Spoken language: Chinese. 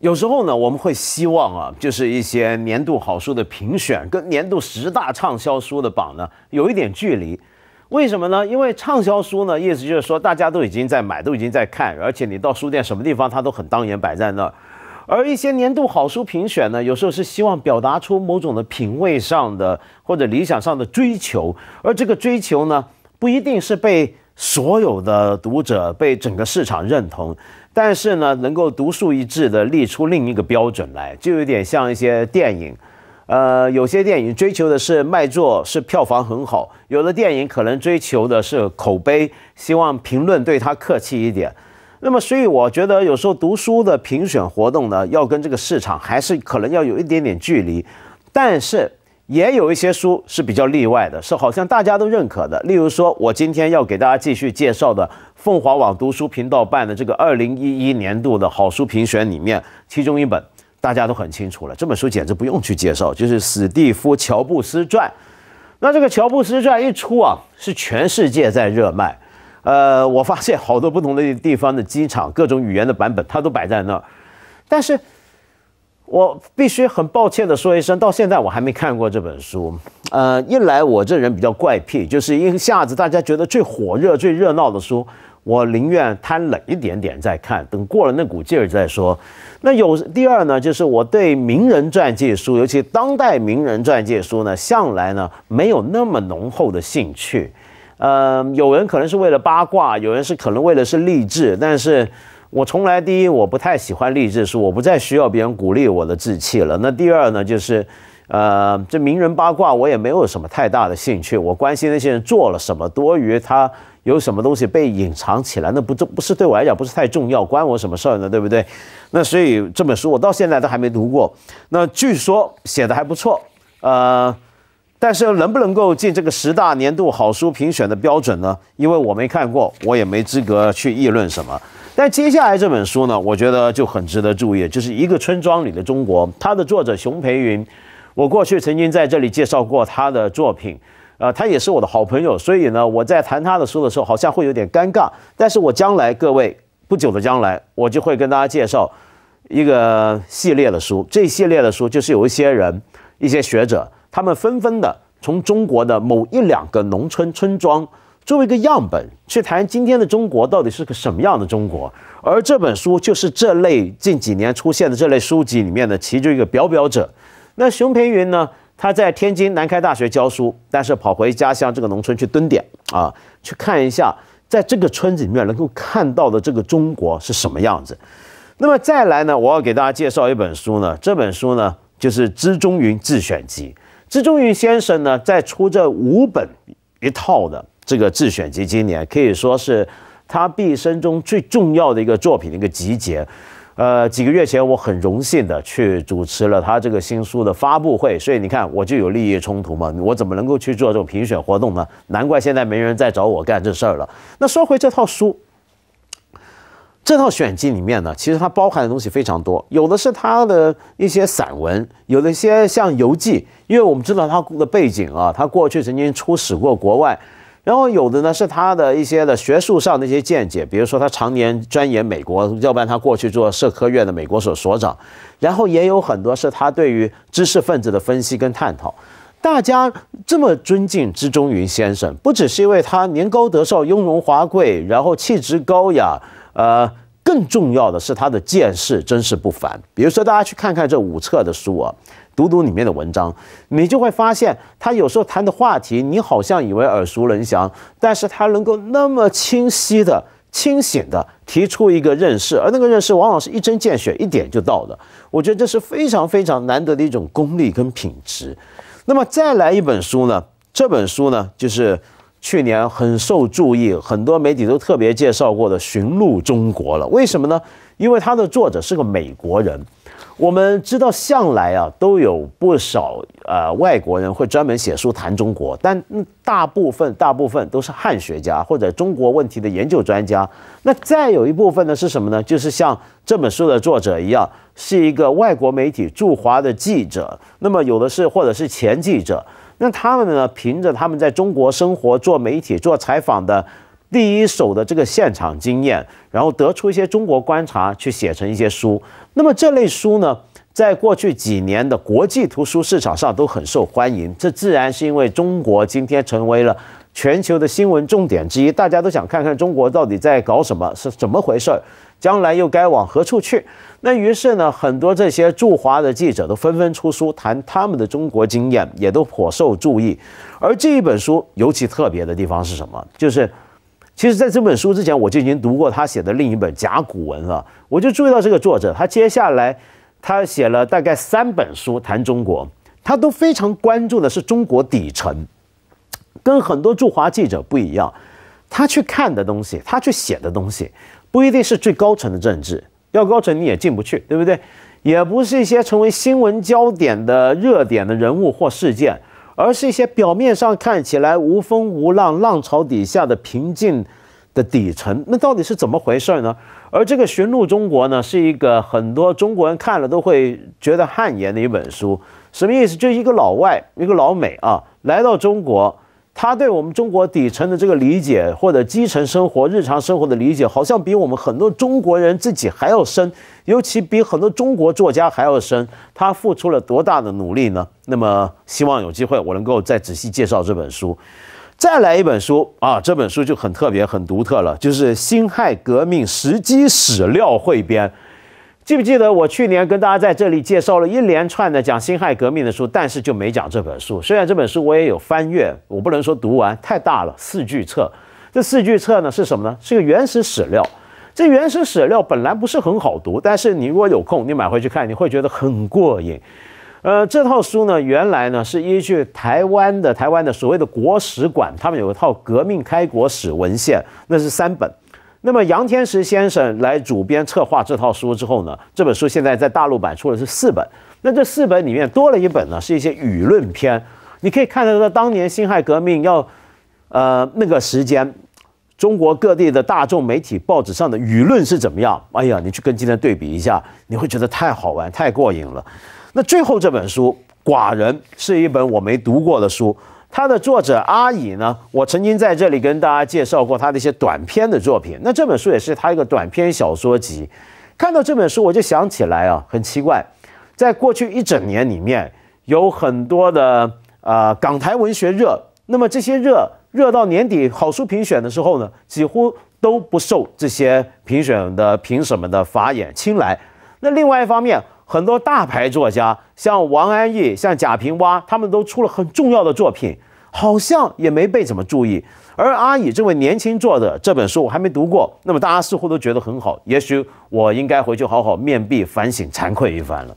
有时候呢，我们会希望啊，就是一些年度好书的评选跟年度十大畅销书的榜呢，有一点距离。为什么呢？因为畅销书呢，意思就是说大家都已经在买，都已经在看，而且你到书店什么地方，它都很当眼摆在那儿。而一些年度好书评选呢，有时候是希望表达出某种的品味上的或者理想上的追求，而这个追求呢，不一定是被所有的读者、被整个市场认同。但是呢，能够独树一帜的立出另一个标准来，就有点像一些电影，呃，有些电影追求的是卖座，是票房很好；有的电影可能追求的是口碑，希望评论对他客气一点。那么，所以我觉得有时候读书的评选活动呢，要跟这个市场还是可能要有一点点距离，但是。也有一些书是比较例外的，是好像大家都认可的。例如说，我今天要给大家继续介绍的，凤凰网读书频道办的这个二零一一年度的好书评选里面，其中一本大家都很清楚了。这本书简直不用去介绍，就是《史蒂夫·乔布斯传》。那这个《乔布斯传》一出啊，是全世界在热卖。呃，我发现好多不同的地方的机场，各种语言的版本，它都摆在那儿。但是，我必须很抱歉地说一声，到现在我还没看过这本书。呃，一来我这人比较怪癖，就是一下子大家觉得最火热、最热闹的书，我宁愿贪冷一点点再看，等过了那股劲儿再说。那有第二呢，就是我对名人传记书，尤其当代名人传记书呢，向来呢没有那么浓厚的兴趣。呃，有人可能是为了八卦，有人是可能为了是励志，但是。我从来第一，我不太喜欢励志书，我不再需要别人鼓励我的志气了。那第二呢，就是，呃，这名人八卦我也没有什么太大的兴趣。我关心那些人做了什么，多余他有什么东西被隐藏起来。那不重不是对我来讲不是太重要，关我什么事儿呢？对不对？那所以这本书我到现在都还没读过。那据说写的还不错，呃，但是能不能够进这个十大年度好书评选的标准呢？因为我没看过，我也没资格去议论什么。但接下来这本书呢，我觉得就很值得注意，就是一个村庄里的中国。它的作者熊培云，我过去曾经在这里介绍过他的作品，呃，他也是我的好朋友，所以呢，我在谈他的书的时候，好像会有点尴尬。但是我将来，各位不久的将来，我就会跟大家介绍一个系列的书，这一系列的书就是有一些人，一些学者，他们纷纷的从中国的某一两个农村村庄。作为一个样本去谈今天的中国到底是个什么样的中国，而这本书就是这类近几年出现的这类书籍里面的其中一个表表者。那熊培云呢，他在天津南开大学教书，但是跑回家乡这个农村去蹲点啊，去看一下在这个村子里面能够看到的这个中国是什么样子。那么再来呢，我要给大家介绍一本书呢，这本书呢就是《资中云自选集》。资中云先生呢在出这五本一套的。这个自选集今年可以说是他毕生中最重要的一个作品的一个集结，呃，几个月前我很荣幸的去主持了他这个新书的发布会，所以你看我就有利益冲突嘛，我怎么能够去做这种评选活动呢？难怪现在没人再找我干这事儿了。那说回这套书，这套选集里面呢，其实它包含的东西非常多，有的是他的一些散文，有的一些像游记，因为我们知道他的背景啊，他过去曾经出使过国外。然后有的呢是他的一些的学术上的一些见解，比如说他常年钻研美国，要不然他过去做社科院的美国所所长。然后也有很多是他对于知识分子的分析跟探讨。大家这么尊敬之中云先生，不只是因为他年高德寿、雍容华贵，然后气质高雅，呃。更重要的是，他的见识真是不凡。比如说，大家去看看这五册的书啊，读读里面的文章，你就会发现，他有时候谈的话题，你好像以为耳熟能详，但是他能够那么清晰的、清醒的提出一个认识，而那个认识往往是一针见血，一点就到的。我觉得这是非常非常难得的一种功力跟品质。那么再来一本书呢？这本书呢，就是。去年很受注意，很多媒体都特别介绍过的《寻路中国》了。为什么呢？因为它的作者是个美国人。我们知道，向来啊都有不少呃外国人会专门写书谈中国，但大部分大部分都是汉学家或者中国问题的研究专家。那再有一部分呢是什么呢？就是像这本书的作者一样，是一个外国媒体驻华的记者。那么有的是或者是前记者。那他们呢？凭着他们在中国生活、做媒体、做采访的第一手的这个现场经验，然后得出一些中国观察，去写成一些书。那么这类书呢，在过去几年的国际图书市场上都很受欢迎。这自然是因为中国今天成为了全球的新闻重点之一，大家都想看看中国到底在搞什么，是怎么回事儿。将来又该往何处去？那于是呢，很多这些驻华的记者都纷纷出书谈他们的中国经验，也都颇受注意。而这一本书尤其特别的地方是什么？就是，其实在这本书之前，我就已经读过他写的另一本《甲骨文》了。我就注意到这个作者，他接下来他写了大概三本书谈中国，他都非常关注的是中国底层，跟很多驻华记者不一样。他去看的东西，他去写的东西，不一定是最高层的政治，要高层你也进不去，对不对？也不是一些成为新闻焦点的热点的人物或事件，而是一些表面上看起来无风无浪，浪潮底下的平静的底层。那到底是怎么回事呢？而这个《寻路中国》呢，是一个很多中国人看了都会觉得汗颜的一本书。什么意思？就一个老外，一个老美啊，来到中国。他对我们中国底层的这个理解，或者基层生活、日常生活的理解，好像比我们很多中国人自己还要深，尤其比很多中国作家还要深。他付出了多大的努力呢？那么，希望有机会我能够再仔细介绍这本书。再来一本书啊，这本书就很特别、很独特了，就是《辛亥革命时机史料汇编》。记不记得我去年跟大家在这里介绍了一连串的讲辛亥革命的书，但是就没讲这本书。虽然这本书我也有翻阅，我不能说读完，太大了，四巨册。这四巨册呢是什么呢？是个原始史料。这原始史料本来不是很好读，但是你如果有空，你买回去看，你会觉得很过瘾。呃，这套书呢，原来呢是依据台湾的台湾的所谓的国史馆，他们有一套革命开国史文献，那是三本。那么杨天石先生来主编策划这套书之后呢，这本书现在在大陆版出的是四本，那这四本里面多了一本呢，是一些舆论篇。你可以看得到当年辛亥革命要，呃那个时间，中国各地的大众媒体报纸上的舆论是怎么样。哎呀，你去跟今天对比一下，你会觉得太好玩、太过瘾了。那最后这本书《寡人》是一本我没读过的书。他的作者阿乙呢，我曾经在这里跟大家介绍过他的一些短篇的作品。那这本书也是他一个短篇小说集。看到这本书，我就想起来啊，很奇怪，在过去一整年里面，有很多的呃港台文学热，那么这些热热到年底好书评选的时候呢，几乎都不受这些评选的评审们的法眼青睐。那另外一方面，很多大牌作家，像王安忆、像贾平凹，他们都出了很重要的作品，好像也没被怎么注意。而阿乙这位年轻作者这本书我还没读过，那么大家似乎都觉得很好，也许我应该回去好好面壁反省、惭愧一番了。